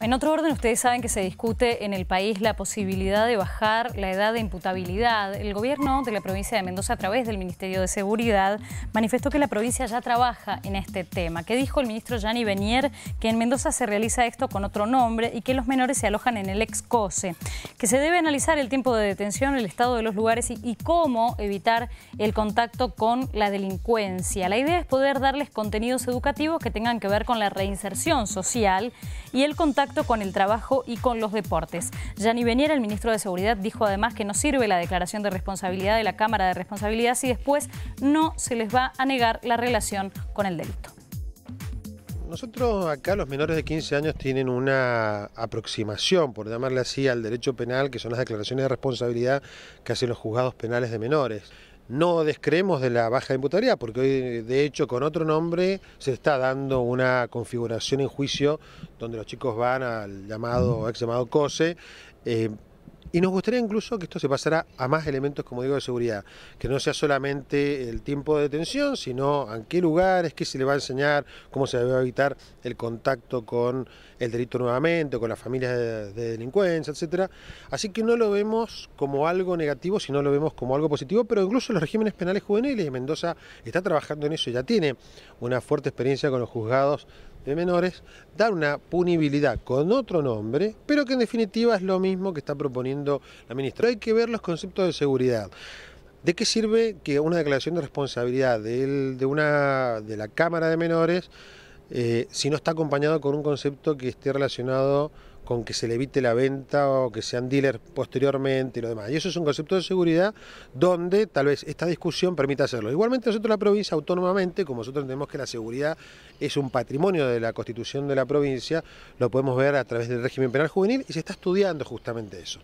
En otro orden, ustedes saben que se discute en el país la posibilidad de bajar la edad de imputabilidad. El gobierno de la provincia de Mendoza, a través del Ministerio de Seguridad, manifestó que la provincia ya trabaja en este tema. ¿Qué dijo el ministro Gianni Benier? Que en Mendoza se realiza esto con otro nombre y que los menores se alojan en el ex COSE. Que se debe analizar el tiempo de detención, el estado de los lugares y cómo evitar el contacto con la delincuencia. La idea es poder darles contenidos educativos que tengan que ver con la reinserción social y el contacto con el trabajo y con los deportes. Yanni venía el ministro de Seguridad, dijo además que no sirve la declaración de responsabilidad de la Cámara de Responsabilidad si después no se les va a negar la relación con el delito. Nosotros acá los menores de 15 años tienen una aproximación, por llamarle así, al derecho penal, que son las declaraciones de responsabilidad que hacen los juzgados penales de menores. No descreemos de la baja imputaría, porque hoy, de hecho, con otro nombre se está dando una configuración en juicio donde los chicos van al llamado, ex llamado COSE, eh, y nos gustaría incluso que esto se pasara a más elementos, como digo, de seguridad, que no sea solamente el tiempo de detención, sino en qué lugares, qué se le va a enseñar, cómo se debe evitar el contacto con el delito nuevamente, con las familias de, delincuencia, etcétera. Así que no lo vemos como algo negativo, sino lo vemos como algo positivo, pero incluso los regímenes penales juveniles, Mendoza está trabajando en eso, ya tiene una fuerte experiencia con los juzgados de menores, dar una punibilidad con otro nombre, pero que en definitiva es lo mismo que está proponiendo la ministra. hay que ver los conceptos de seguridad. ¿De qué sirve que una declaración de responsabilidad de, una, de la Cámara de Menores eh, si no está acompañado con un concepto que esté relacionado con que se le evite la venta o que sean dealers posteriormente y lo demás. Y eso es un concepto de seguridad donde tal vez esta discusión permita hacerlo. Igualmente nosotros la provincia autónomamente, como nosotros entendemos que la seguridad es un patrimonio de la constitución de la provincia, lo podemos ver a través del régimen penal juvenil y se está estudiando justamente eso.